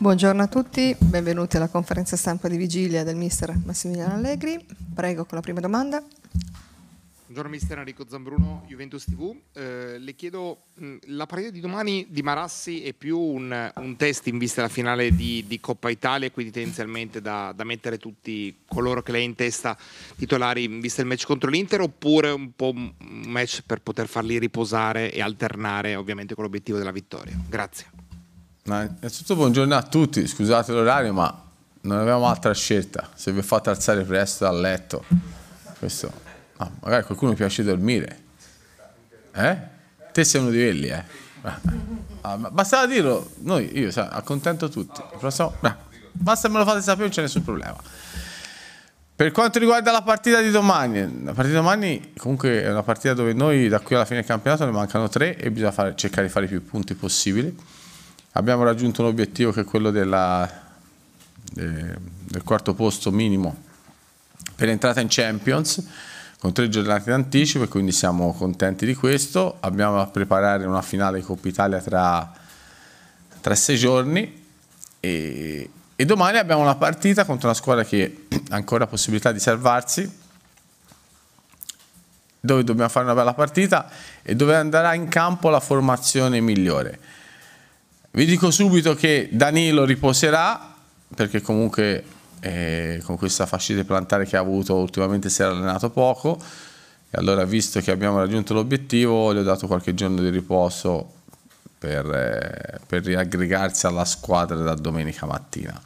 Buongiorno a tutti, benvenuti alla conferenza stampa di vigilia del mister Massimiliano Allegri. Prego con la prima domanda. Buongiorno mister Enrico Zambruno, Juventus TV. Eh, le chiedo, mh, mm, la partita di domani di Marassi è più un, un test in vista della finale di, di Coppa Italia, quindi tendenzialmente da, da, mettere tutti coloro che lei in testa titolari in vista del match contro l'Inter, oppure un po' un match per poter farli riposare e alternare ovviamente con l'obiettivo della vittoria? Grazie. Innanzitutto buongiorno a tutti, scusate l'orario ma non avevamo altra scelta, se vi ho fatto alzare presto dal letto, questo... ah, magari qualcuno piace dormire, eh? Te sei uno di quelli, eh? Ah, bastava dirlo, noi, io sai, accontento tutti, prossimo... basta me lo fate sapere, non c'è nessun problema. Per quanto riguarda la partita di domani, la partita di domani comunque è una partita dove noi da qui alla fine del campionato ne mancano tre e bisogna fare, cercare di fare i più punti possibili abbiamo raggiunto un obiettivo che è quello della, eh, del quarto posto minimo per l'entrata in Champions con tre giornate d'anticipo e quindi siamo contenti di questo. Abbiamo a preparare una finale Coppa Italia tra, tra sei giorni e, e, domani abbiamo una partita contro una squadra che ha ancora possibilità di salvarsi dove dobbiamo fare una bella partita e dove andrà in campo la formazione migliore vi dico subito che Danilo riposerà, perché comunque eh, con questa fascite plantare che ha avuto ultimamente si è allenato poco, e allora visto che abbiamo raggiunto l'obiettivo gli ho dato qualche giorno di riposo per, eh, per riaggregarsi alla squadra da domenica mattina.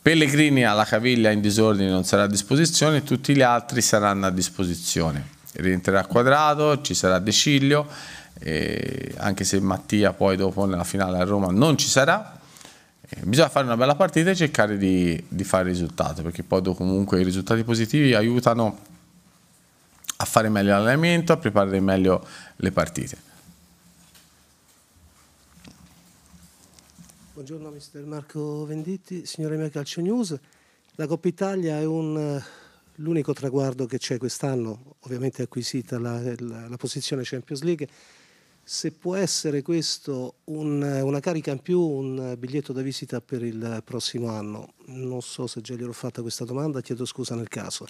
Pellegrini alla caviglia in disordine non sarà a disposizione, tutti gli altri saranno a disposizione. Rientrerà a quadrato, ci sarà De e anche se Mattia poi dopo nella finale a Roma non ci sarà, eh, bisogna fare una bella partita e cercare di, di fare risultati perché poi dopo comunque i risultati positivi aiutano a fare meglio l'allenamento, a preparare meglio le partite. Buongiorno mister Marco Venditti, signore mia Calcio News. La Coppa Italia è un, eh, l'unico traguardo che c'è quest'anno, ovviamente acquisita la, la, la posizione Champions League se può essere questo un, una carica in più, un biglietto da visita per il prossimo anno. Non so se già gliel'ho fatta questa domanda, chiedo scusa nel caso.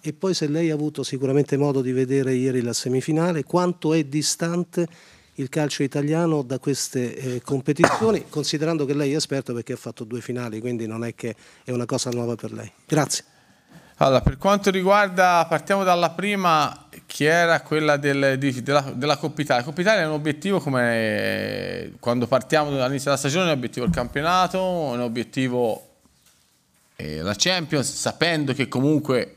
E poi se lei ha avuto sicuramente modo di vedere ieri la semifinale, quanto è distante il calcio italiano da queste eh, competizioni, considerando che lei è esperto perché ha fatto due finali, quindi non è che è una cosa nuova per lei. Grazie. Allora, per quanto riguarda, partiamo dalla prima, che era quella del, di, della, della Coppa Italia. Coppa Italia è un obiettivo come quando partiamo dall'inizio della stagione, è un obiettivo il campionato, è un obiettivo eh, la Champions, sapendo che comunque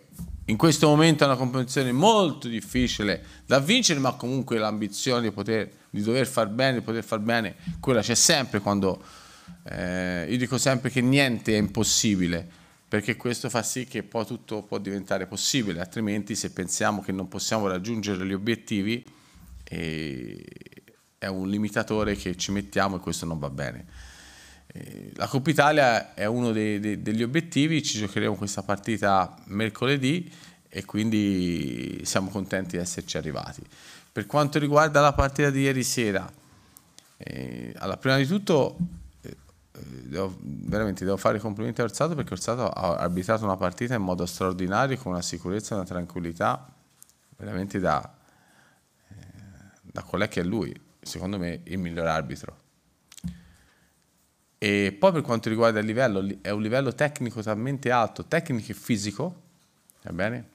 in questo momento è una competizione molto difficile da vincere, ma comunque l'ambizione di, poter, di dover far bene, di poter far bene, quella c'è sempre quando... Eh, io dico sempre che niente è impossibile, perché questo fa sì che poi tutto può diventare possibile, altrimenti se pensiamo che non possiamo raggiungere gli obiettivi eh, è un limitatore che ci mettiamo e questo non va bene. Eh, la Coppa Italia è uno dei, dei, degli obiettivi, ci giocheremo questa partita mercoledì e quindi siamo contenti di esserci arrivati. Per quanto riguarda la partita di ieri sera, eh, allora, prima di tutto eh, devo, veramente devo fare i complimenti a Orsato perché Orsato ha arbitrato una partita in modo straordinario, con una sicurezza e una tranquillità veramente da, eh, da qual è che è lui, secondo me il miglior arbitro. E poi per quanto riguarda il livello, è un livello tecnico talmente alto, tecnico e fisico, va bene?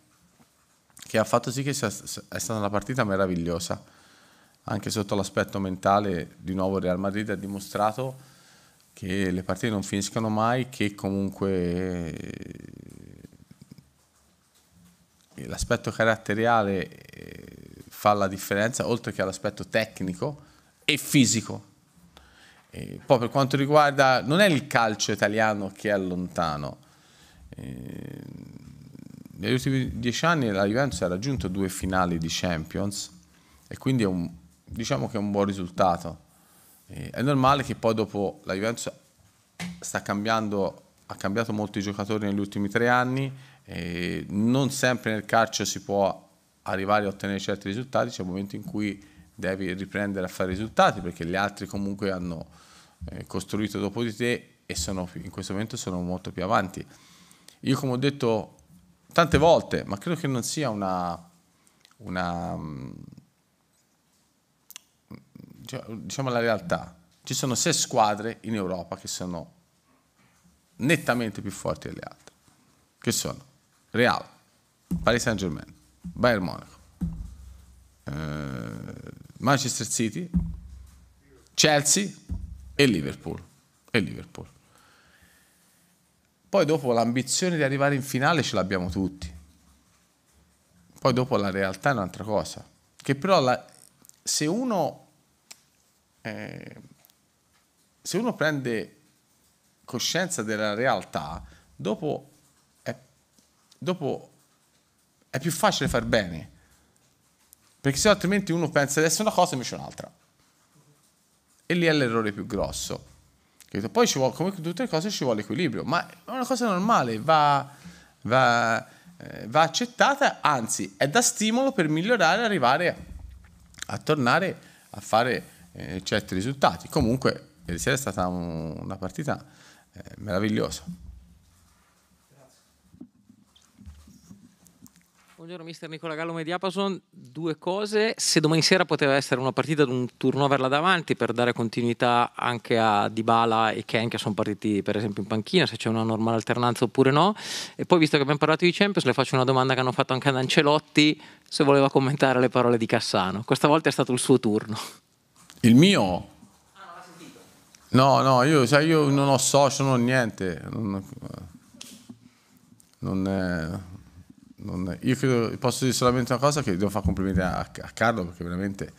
Che ha fatto sì che sia, è stata una partita meravigliosa, anche sotto l'aspetto mentale, di nuovo Real Madrid ha dimostrato che le partite non finiscano mai, che comunque eh, l'aspetto caratteriale eh, fa la differenza, oltre che all'aspetto tecnico e fisico. E poi per quanto riguarda, non è il calcio italiano che è lontano. Eh, negli ultimi dieci anni la Juventus ha raggiunto due finali di Champions e quindi è un, diciamo che è un buon risultato è normale che poi dopo la Juventus sta cambiando, ha cambiato molti giocatori negli ultimi tre anni, non sempre nel calcio si può arrivare a ottenere certi risultati, c'è un momento in cui devi riprendere a fare risultati perché gli altri comunque hanno eh, costruito dopo di te e sono, in questo momento sono molto più avanti. Io come ho detto tante volte, ma credo che non sia una, una mm, cioè, diciamo la realtà, ci sono sei squadre in Europa che sono nettamente più forti delle altre, che sono Real, Paris Saint Germain, Bayern Monaco, eh, Manchester City, Chelsea e Liverpool. e Liverpool. Poi dopo l'ambizione di arrivare in finale ce l'abbiamo tutti. Poi dopo la realtà è un'altra cosa. Che però la, se uno eh, se uno prende coscienza della realtà, dopo è, dopo è più facile far bene. Perché se altrimenti uno pensa adesso una cosa e invece un'altra. E lì è l'errore più grosso. Poi ci vuole, come tutte le cose, ci vuole equilibrio, ma è una cosa normale, va, va, eh, va accettata, anzi è da stimolo per migliorare, arrivare a, a tornare a fare eh, certi risultati. Comunque ieri sera è stata un, una partita eh, meravigliosa. Buongiorno mister Nicola Gallo Mediapason, due cose, se domani sera poteva essere una partita di un turnover là davanti per dare continuità anche a Dybala e Ken che sono partiti per esempio in panchina, se c'è una normale alternanza oppure no, e poi visto che abbiamo parlato di Champions le faccio una domanda che hanno fatto anche ad Ancelotti, se voleva commentare le parole di Cassano, questa volta è stato il suo turno. Il mio? Ah, no, no, io, sai, io non ho socio, non ho niente. Non, non è, non è. Io credo, posso dire solamente una cosa che devo fare complimenti a, a Carlo perché veramente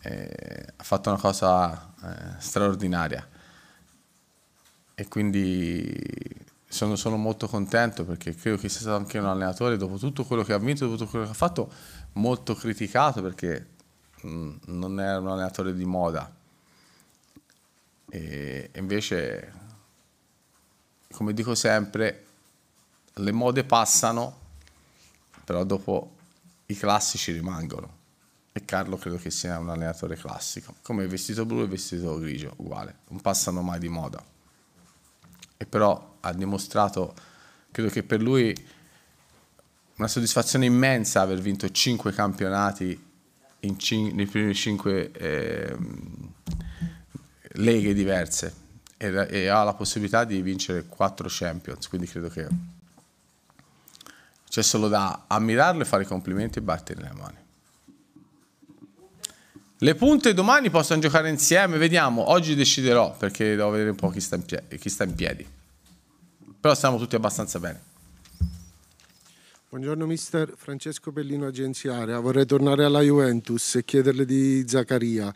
eh, ha fatto una cosa eh, straordinaria. E quindi sono, sono, molto contento perché credo che sia stato anche un allenatore, dopo tutto quello che ha vinto, dopo tutto quello che ha fatto, molto criticato perché Mm, non era un allenatore di moda. E invece, come dico sempre, le mode passano, però dopo i classici rimangono. E Carlo credo che sia un allenatore classico, come il vestito blu e il vestito grigio, uguale, non passano mai di moda. E però ha dimostrato, credo che per lui una soddisfazione immensa aver vinto 5 campionati cin- nei primi cinque eh, leghe diverse e, e, ha la possibilità di vincere quattro Champions, quindi credo che c'è solo da ammirarlo e fare i complimenti e battere le mani. Le punte domani possono giocare insieme, vediamo, oggi deciderò perché devo vedere un po' chi sta in, pie- chi sta in piedi. Però stiamo tutti abbastanza bene. Buongiorno mister Francesco Pellino Agenziaria, vorrei tornare alla Juventus e chiederle di Zaccaria.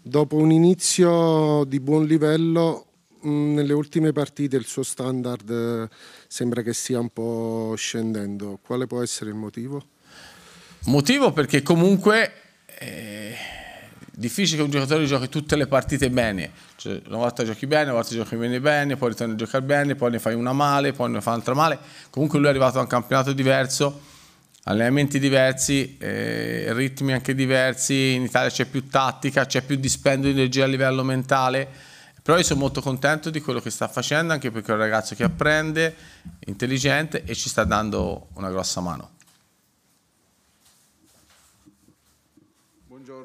Dopo un inizio di buon livello, mm, nelle ultime partite il suo standard eh, sembra che stia un po' scendendo. Quale può essere il motivo? Motivo perché comunque è eh, difficile che un giocatore giochi tutte le partite bene cioè, una volta giochi bene, una volta giochi bene, bene, poi ritorni a giocare bene, poi ne fai una male, poi ne fai un'altra male. Comunque lui è arrivato a un campionato diverso, allenamenti diversi, eh, ritmi anche diversi, in Italia c'è più tattica, c'è più dispendio di energia a livello mentale, però io sono molto contento di quello che sta facendo, anche perché è un ragazzo che apprende, intelligente e ci sta dando una grossa mano.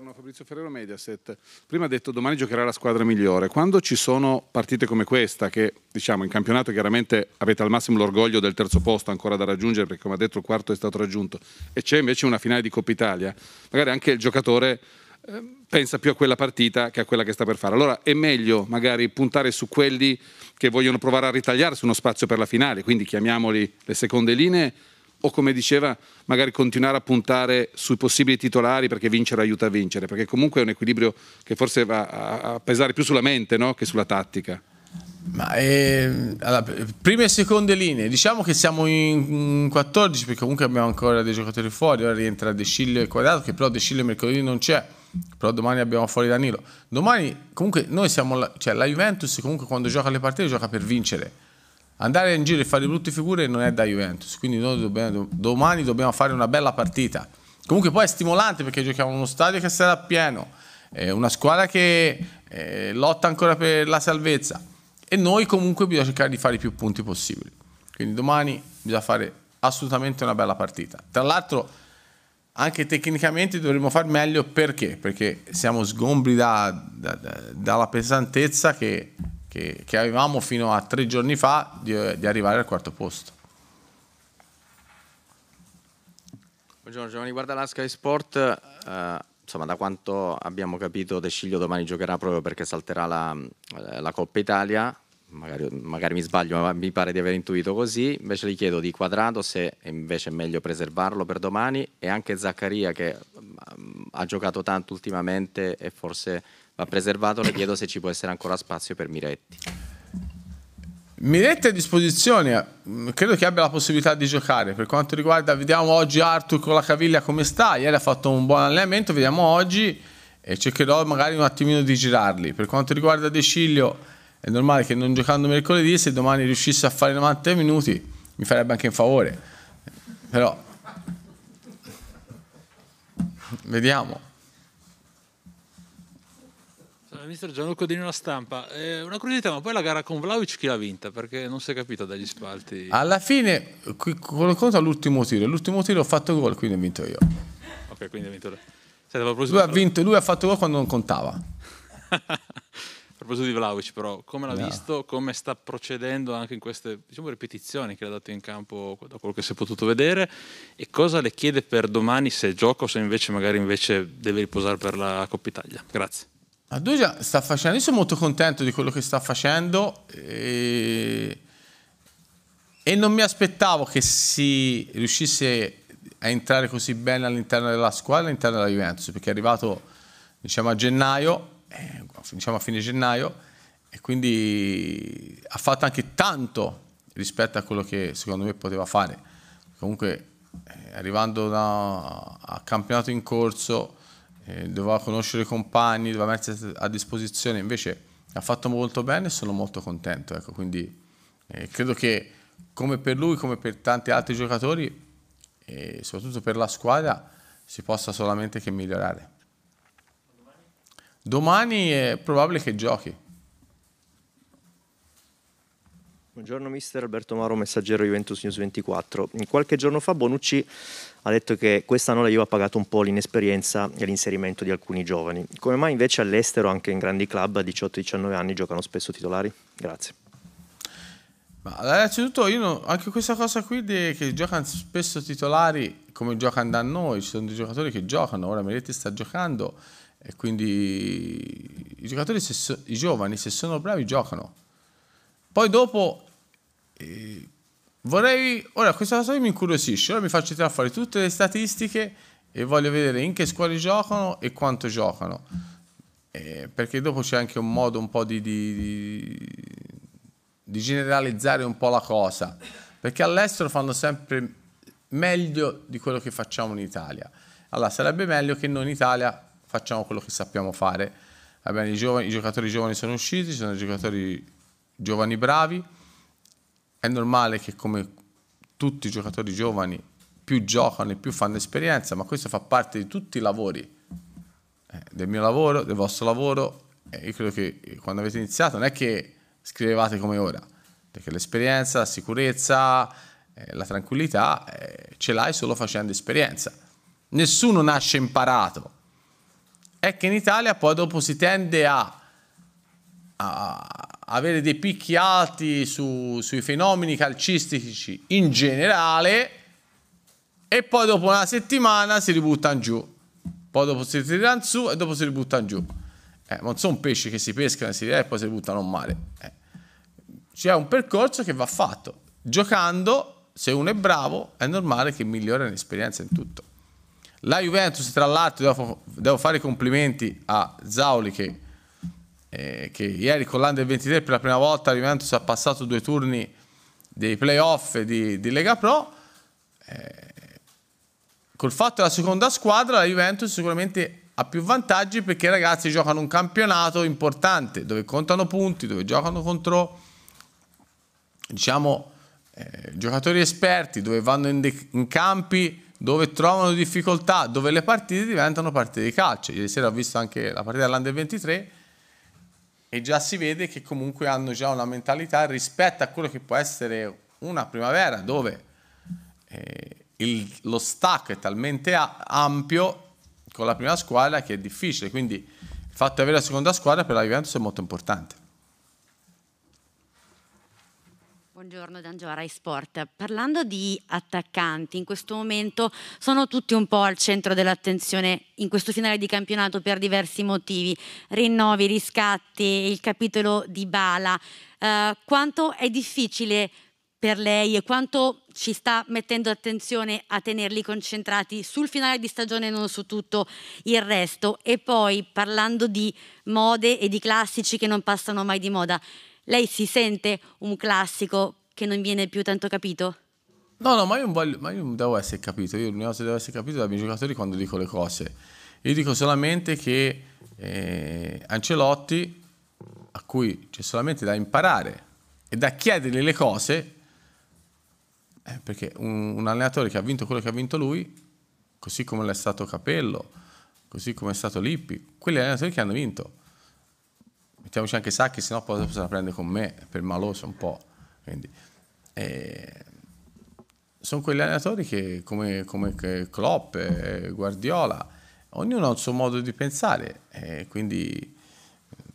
torno a Fabrizio Ferrero Mediaset. Prima ha detto domani giocherà la squadra migliore. Quando ci sono partite come questa, che diciamo in campionato chiaramente avete al massimo l'orgoglio del terzo posto ancora da raggiungere, perché come ha detto il quarto è stato raggiunto, e c'è invece una finale di Coppa Italia, magari anche il giocatore ehm, pensa più a quella partita che a quella che sta per fare. Allora è meglio magari puntare su quelli che vogliono provare a ritagliarsi uno spazio per la finale, quindi chiamiamoli le seconde linee o come diceva magari continuare a puntare sui possibili titolari perché vincere aiuta a vincere, perché comunque è un equilibrio che forse va a pesare più sulla mente no? che sulla tattica. Ma eh, allora, prime e seconde linee, diciamo che siamo in 14 perché comunque abbiamo ancora dei giocatori fuori, ora rientra De Scille e Quadrato che però De Scille mercoledì non c'è, però domani abbiamo fuori Danilo. Domani comunque noi siamo, la, cioè la Juventus comunque quando gioca le partite gioca per vincere andare in giro e fare brutte figure non è da Juventus, quindi noi dobbiamo, domani dobbiamo fare una bella partita. Comunque poi è stimolante perché giochiamo in uno stadio che sarà pieno, è una squadra che eh, lotta ancora per la salvezza e noi comunque bisogna cercare di fare i più punti possibili. Quindi domani bisogna fare assolutamente una bella partita. Tra l'altro anche tecnicamente dovremmo far meglio perché? Perché siamo sgombri da, da, da, dalla pesantezza che che, che avevamo fino a tre giorni fa di, di arrivare al quarto posto. Buongiorno Giovanni, guarda la Sky Sport, eh, insomma da quanto abbiamo capito De Sciglio domani giocherà proprio perché salterà la, eh, la Coppa Italia, magari, magari, mi sbaglio, ma mi pare di aver intuito così. Invece gli chiedo di Quadrado se invece è meglio preservarlo per domani e anche Zaccaria che mm, ha giocato tanto ultimamente e forse va preservato, le chiedo se ci può essere ancora spazio per Miretti. Miretti a disposizione, mm, credo che abbia la possibilità di giocare. Per quanto riguarda, vediamo oggi Arthur con la caviglia come sta. Ieri ha fatto un buon allenamento, vediamo oggi e cercherò magari un attimino di girarli. Per quanto riguarda De Sciglio è normale che non giocando mercoledì, se domani riuscissi a fare 90 minuti, mi farebbe anche un favore. Però vediamo. Ministro Gianluca di una stampa. Eh, una curiosità, ma poi la gara con Vlaovic chi l'ha vinta? Perché non si è capito dagli spalti. Alla fine, quello conto all'ultimo tiro. L'ultimo tiro ho fatto gol, quindi ho vinto io. Ok, quindi ha vinto lui. Senta, lui, ha vinto, lui ha fatto gol quando non contava. A proposito di Vlaovic, però, come l'ha no. visto, come sta procedendo anche in queste diciamo, ripetizioni che ha dato in campo da quello che si è potuto vedere e cosa le chiede per domani se gioca o se invece magari invece deve riposare per la Coppa Italia? Grazie. Aduja sta facendo, io sono molto contento di quello che sta facendo e, e non mi aspettavo che si riuscisse a entrare così bene all'interno della squadra, all'interno della Juventus, perché è arrivato diciamo a gennaio eh, diciamo a fine gennaio, e quindi ha fatto anche tanto rispetto a quello che secondo me poteva fare. Comunque eh, arrivando da, a campionato in corso eh, doveva conoscere i compagni, doveva mettersi a disposizione, invece ha fatto molto bene e sono molto contento. Ecco. Quindi eh, credo che come per lui, come per tanti altri giocatori e eh, soprattutto per la squadra si possa solamente che migliorare. Domani è probabile che giochi. Buongiorno mister Alberto Maro, messaggero Juventus News 24. Qualche giorno fa Bonucci ha detto che quest'anno la Juve ha pagato un po' l'inesperienza e l'inserimento di alcuni giovani. Come mai invece all'estero, anche in grandi club a 18-19 anni, giocano spesso titolari? Grazie. Ma innanzitutto io no, anche questa cosa qui de, che giocano spesso titolari come giocano da noi, ci sono dei giocatori che giocano, ora Meretti sta giocando e quindi i giocatori, se, i giovani, se sono bravi, giocano. Poi dopo eh, vorrei... Ora, questa cosa mi incuriosisce, ora mi faccio tirare fuori tutte le statistiche e voglio vedere in che squadre giocano e quanto giocano. Eh, perché dopo c'è anche un modo un po' di, di, di generalizzare un po' la cosa. Perché all'estero fanno sempre meglio di quello che facciamo in Italia. Allora, sarebbe meglio che noi in Italia facciamo quello che sappiamo fare. Abbiamo i, giovani, i giocatori giovani sono usciti, ci sono giocatori giovani bravi, è normale che come tutti i giocatori giovani più giocano e più fanno esperienza, ma questo fa parte di tutti i lavori, eh, del mio lavoro, del vostro lavoro, eh, io credo che quando avete iniziato non è che scrivevate come ora, perché l'esperienza, la sicurezza, eh, la tranquillità eh, ce l'hai solo facendo esperienza. Nessuno nasce imparato, è che in Italia poi dopo si tende a, a avere dei picchi alti su, sui fenomeni calcistici in generale e poi dopo una settimana si ributtano giù, poi dopo si tirano su e dopo si ributtano giù. Eh, non sono pesci che si pescano e si eh, e poi si buttano in mare. Eh. C'è un percorso che va fatto. Giocando, se uno è bravo, è normale che migliora l'esperienza in tutto. La Juventus, tra l'altro, devo, devo fare i complimenti a Zauli che, eh, che ieri con l'Under 23 per la prima volta la Juventus ha passato due turni dei playoff di, di Lega Pro. Eh, col fatto della seconda squadra la Juventus sicuramente ha più vantaggi perché i ragazzi giocano un campionato importante dove contano punti, dove giocano contro diciamo eh, giocatori esperti, dove vanno in, de- in campi dove trovano difficoltà, dove le partite diventano partite di calcio. Ieri sera ho visto anche la partita dell'Under 23 e già si vede che comunque hanno già una mentalità rispetto a quello che può essere una primavera dove eh, il, lo stack è talmente a, ampio con la prima squadra che è difficile, quindi il fatto di avere la seconda squadra per la Juventus è molto importante. Buongiorno D'Angio e Sport. Parlando di attaccanti, in questo momento sono tutti un po' al centro dell'attenzione in questo finale di campionato per diversi motivi. Rinnovi, riscatti, il capitolo di Bala. Eh, quanto è difficile per lei e quanto ci sta mettendo attenzione a tenerli concentrati sul finale di stagione e non su tutto il resto? E poi parlando di mode e di classici che non passano mai di moda lei si sente un classico che non viene più tanto capito? No, no, ma io non, voglio, ma io non devo essere capito. Io l'unica cosa che devo essere capito dai miei giocatori quando dico le cose. Io dico solamente che eh, Ancelotti, a cui c'è solamente da imparare e da chiedergli le cose, eh, perché un, un allenatore che ha vinto quello che ha vinto lui, così come l'è stato Capello, così come è stato Lippi, quelli allenatori che hanno vinto mettiamoci anche Sacchi, sennò poi se la prende con me, per maloso un po'. Quindi, eh, sono quegli allenatori che, come, come Klopp, eh, Guardiola, ognuno ha il suo modo di pensare, eh, quindi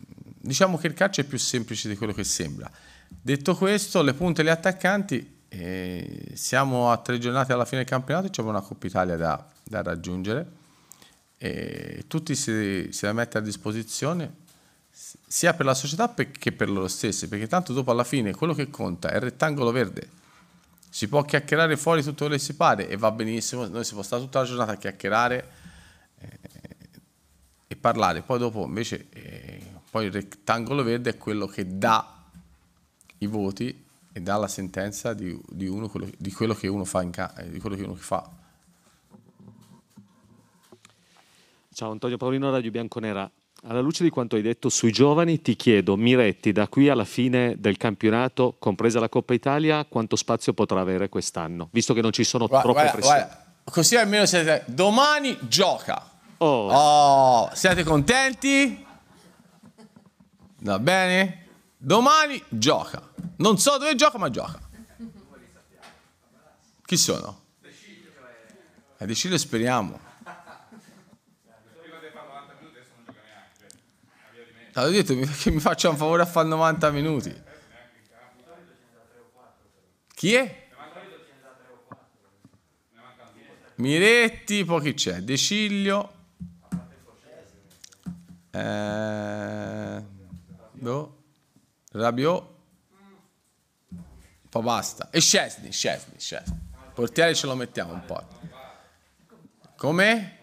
mm, diciamo che il calcio è più semplice di quello che sembra. Detto questo, le punte e gli attaccanti, eh, siamo a tre giornate alla fine del campionato, c'è una Coppa Italia da, da raggiungere, eh, tutti si, si la mette a disposizione, sia per la società che per loro stessi, perché tanto dopo alla fine quello che conta è il rettangolo verde. Si può chiacchierare fuori tutto quello che si pare e va benissimo, noi si può stare tutta la giornata a chiacchierare eh, e parlare, poi dopo invece eh, poi il rettangolo verde è quello che dà i voti e dà la sentenza di, di, uno, quello, di quello, che uno fa in ca- eh, di quello che uno fa. Ciao Antonio Paolino, Radio Bianconera. Alla luce di quanto hai detto sui giovani, ti chiedo, Miretti, da qui alla fine del campionato, compresa la Coppa Italia, quanto spazio potrà avere quest'anno? Visto che non ci sono guarda, troppe pressioni. Guarda. Così almeno siete... Domani gioca. Oh. oh. siete contenti? Va bene? Domani gioca. Non so dove gioca, ma gioca. Chi sono? Decidio. Cioè. Eh, decidio speriamo. L'ho detto che mi faccia un favore a fare 90 minuti. Chi è? Miretti, poi chi c'è? De Ciglio. Eh, boh. Rabiot. Poi basta. E Scesni, Scesni, Scesni. Portiere ce lo mettiamo un po'. Come?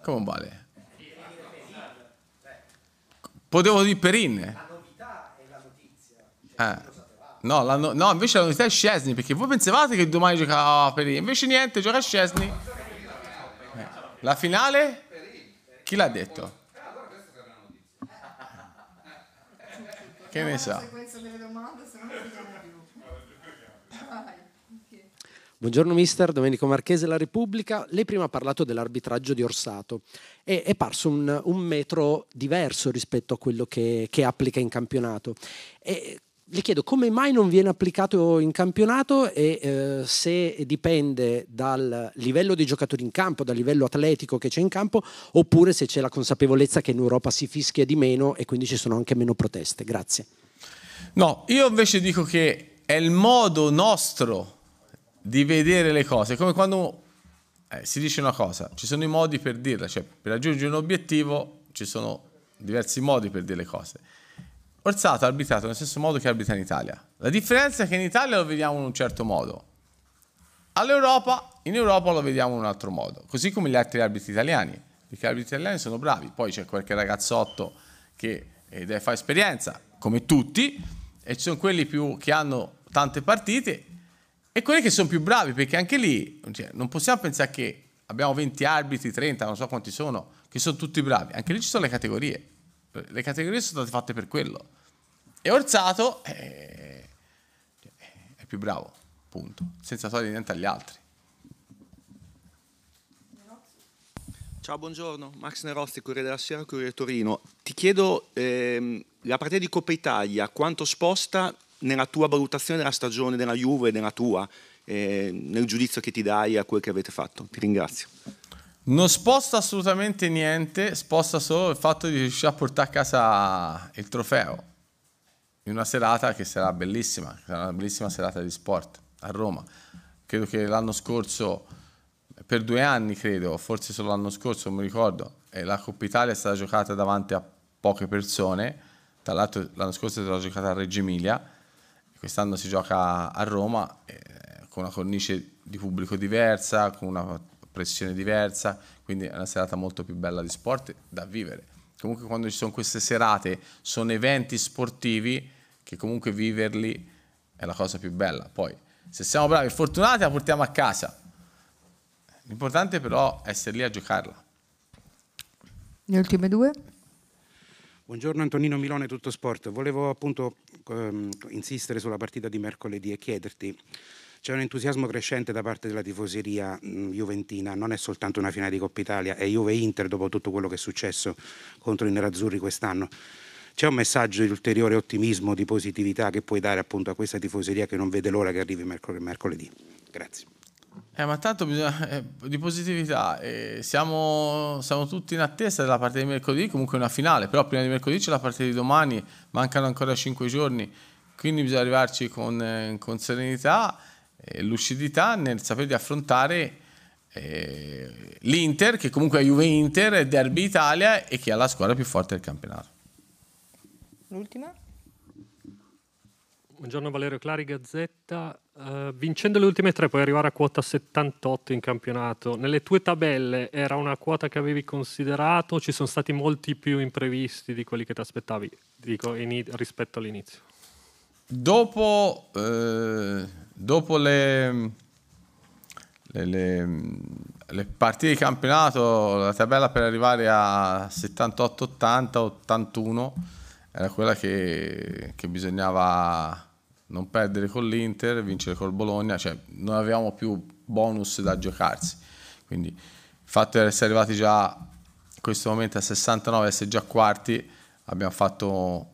Come vale? Potevo dire Perinne. La novità è la notizia. Cioè, eh. No, no, no, invece la novità è Scesni, perché voi pensavate che domani giocava oh, Perini, invece niente, gioca Scesni. Eh. La finale? Chi l'ha detto? Eh, che ne sa? So? Buongiorno mister, Domenico Marchese, La Repubblica. Lei prima ha parlato dell'arbitraggio di Orsato e è parso un, un metro diverso rispetto a quello che, che applica in campionato. E, le chiedo come mai non viene applicato in campionato e eh, se dipende dal livello dei giocatori in campo, dal livello atletico che c'è in campo, oppure se c'è la consapevolezza che in Europa si fischia di meno e quindi ci sono anche meno proteste. Grazie. No, io invece dico che è il modo nostro di vedere le cose. come quando eh, si dice una cosa, ci sono i modi per dirla, cioè per raggiungere un obiettivo ci sono diversi modi per dire le cose. Orsato ha arbitrato nello stesso modo che arbitra in Italia. La differenza è che in Italia lo vediamo in un certo modo. All'Europa, in Europa lo vediamo in un altro modo, così come gli altri arbitri italiani, perché gli arbitri italiani sono bravi. Poi c'è qualche ragazzotto che eh, deve fare esperienza, come tutti, e ci sono quelli più, che hanno tante partite e quelli che sono più bravi, perché anche lì cioè, non possiamo pensare che abbiamo 20 arbitri, 30, non so quanti sono, che sono tutti bravi. Anche lì ci sono le categorie. Le categorie sono state fatte per quello. E Orzato è, eh, è più bravo, punto, senza togliere niente agli altri. Ciao, buongiorno. Max Nerozzi, Corriere della Sera, Corriere Torino. Ti chiedo ehm, la partita di Coppa Italia, quanto sposta nella tua valutazione della stagione della Juve, nella tua, eh, nel giudizio che ti dai a quel che avete fatto. Ti ringrazio. Non sposta assolutamente niente, sposta solo il fatto di riuscire a portare a casa il trofeo in una serata che sarà bellissima, sarà una bellissima serata di sport a Roma. Credo che l'anno scorso, per due anni credo, forse solo l'anno scorso, non mi ricordo, eh, la Coppa Italia è stata giocata davanti a poche persone, tra l'altro l'anno scorso è stata giocata a Reggio Emilia, quest'anno si gioca a Roma eh, con una cornice di pubblico diversa, con una pressione diversa, quindi è una serata molto più bella di sport da vivere. Comunque quando ci sono queste serate, sono eventi sportivi che comunque viverli è la cosa più bella. Poi se siamo bravi e fortunati la portiamo a casa. L'importante però è essere lì a giocarla. Le ultime due? Buongiorno Antonino Milone, Tutto Sport. Volevo appunto ehm, insistere sulla partita di mercoledì e chiederti, c'è un entusiasmo crescente da parte della tifoseria mh, juventina, non è soltanto una finale di Coppa Italia, è Juve-Inter dopo tutto quello che è successo contro i nerazzurri quest'anno. C'è un messaggio di ulteriore ottimismo, di positività che puoi dare appunto a questa tifoseria che non vede l'ora che arrivi mercoledì? Grazie. Eh, ma tanto bisogna, eh, di positività, eh, siamo, siamo, tutti in attesa della partita di mercoledì, comunque una finale, però prima di mercoledì c'è la partita di domani, mancano ancora 5 giorni, quindi bisogna arrivarci con, eh, con serenità e lucidità nel sapere di affrontare eh, l'Inter, che comunque è Juve Inter, è Derby Italia e che ha la squadra più forte del campionato. L'ultima? Buongiorno Valerio Clari, Gazzetta. Eh, vincendo le ultime tre puoi arrivare a quota 78 in campionato. Nelle tue tabelle era una quota che avevi considerato? Ci sono stati molti più imprevisti di quelli che ti aspettavi dico, in, rispetto all'inizio? Dopo, eh, dopo le, le, le, le, partite di campionato, la tabella per arrivare a 78, 80, 81 era quella che, che bisognava non perdere con l'Inter, vincere col Bologna, cioè non avevamo più bonus da giocarsi. Quindi il fatto di essere arrivati già in questo momento a 69, essere già quarti, abbiamo fatto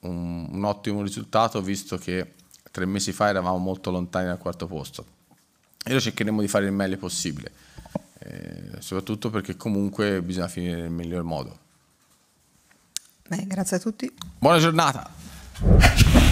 un, un ottimo risultato visto che tre mesi fa eravamo molto lontani dal quarto posto. E lo cercheremo di fare il meglio possibile, eh, soprattutto perché comunque bisogna finire nel miglior modo. Beh, grazie a tutti. Buona giornata.